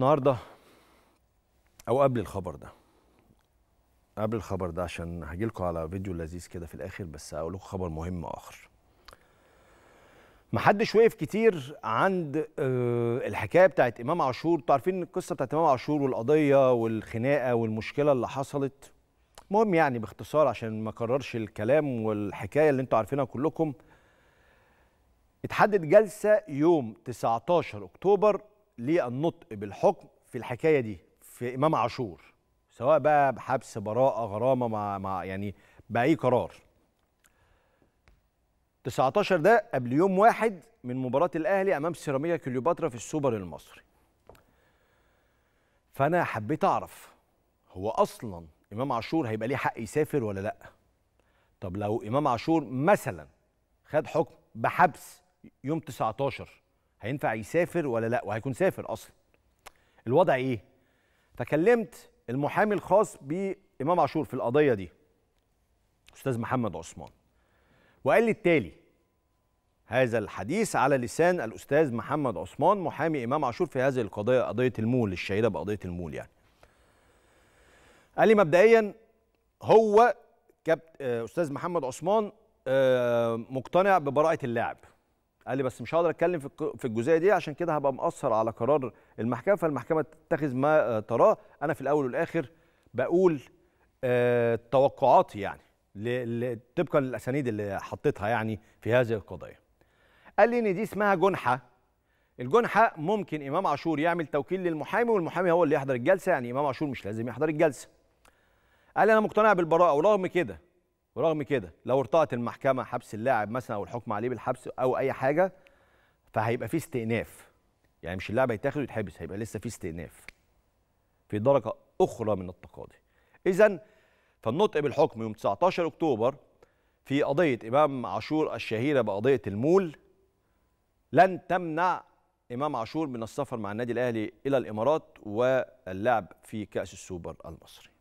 النهارده او قبل الخبر ده قبل الخبر ده عشان هجي لكم على فيديو لذيذ كده في الاخر بس هقول لكم خبر مهم اخر محدش وقف كتير عند آه، الحكايه بتاعت امام عاشور انتوا عارفين القصه بتاعت امام عاشور والقضيه والخناقه والمشكله اللي حصلت المهم يعني باختصار عشان ما اكررش الكلام والحكايه اللي انتوا عارفينها كلكم اتحدد جلسه يوم 19 اكتوبر للنطق بالحكم في الحكايه دي في امام عاشور سواء بقى بحبس براءه غرامه مع, مع يعني باي قرار 19 ده قبل يوم واحد من مباراة الأهلي أمام سيراميكا كليوباترا في السوبر المصري. فأنا حبيت أعرف هو أصلا إمام عاشور هيبقى ليه حق يسافر ولا لأ؟ طب لو إمام عاشور مثلا خد حكم بحبس يوم 19 هينفع يسافر ولا لا وهيكون سافر اصلا الوضع ايه فكلمت المحامي الخاص بامام عاشور في القضيه دي استاذ محمد عثمان وقال لي التالي هذا الحديث على لسان الاستاذ محمد عثمان محامي امام عاشور في هذه القضيه قضيه المول الشهيره بقضيه المول يعني قال لي مبدئيا هو كابت آه، استاذ محمد عثمان آه، مقتنع ببراءه اللاعب قال لي بس مش هقدر اتكلم في في الجزئيه دي عشان كده هبقى مأثر على قرار المحكمه فالمحكمه تتخذ ما تراه انا في الاول والاخر بقول آه، توقعاتي يعني طبقا للاسانيد اللي حطيتها يعني في هذه القضيه قال لي ان دي اسمها جنحه الجنحه ممكن امام عاشور يعمل توكيل للمحامي والمحامي هو اللي يحضر الجلسه يعني امام عاشور مش لازم يحضر الجلسه قال لي انا مقتنع بالبراءه ورغم كده ورغم كده لو ارتأت المحكمة حبس اللاعب مثلا أو الحكم عليه بالحبس أو أي حاجة فهيبقى في استئناف يعني مش اللاعب هيتاخد ويتحبس هيبقى لسه في استئناف في درجة أخرى من التقاضي إذا فالنطق بالحكم يوم 19 أكتوبر في قضية إمام عاشور الشهيرة بقضية المول لن تمنع إمام عاشور من السفر مع النادي الأهلي إلى الإمارات واللعب في كأس السوبر المصري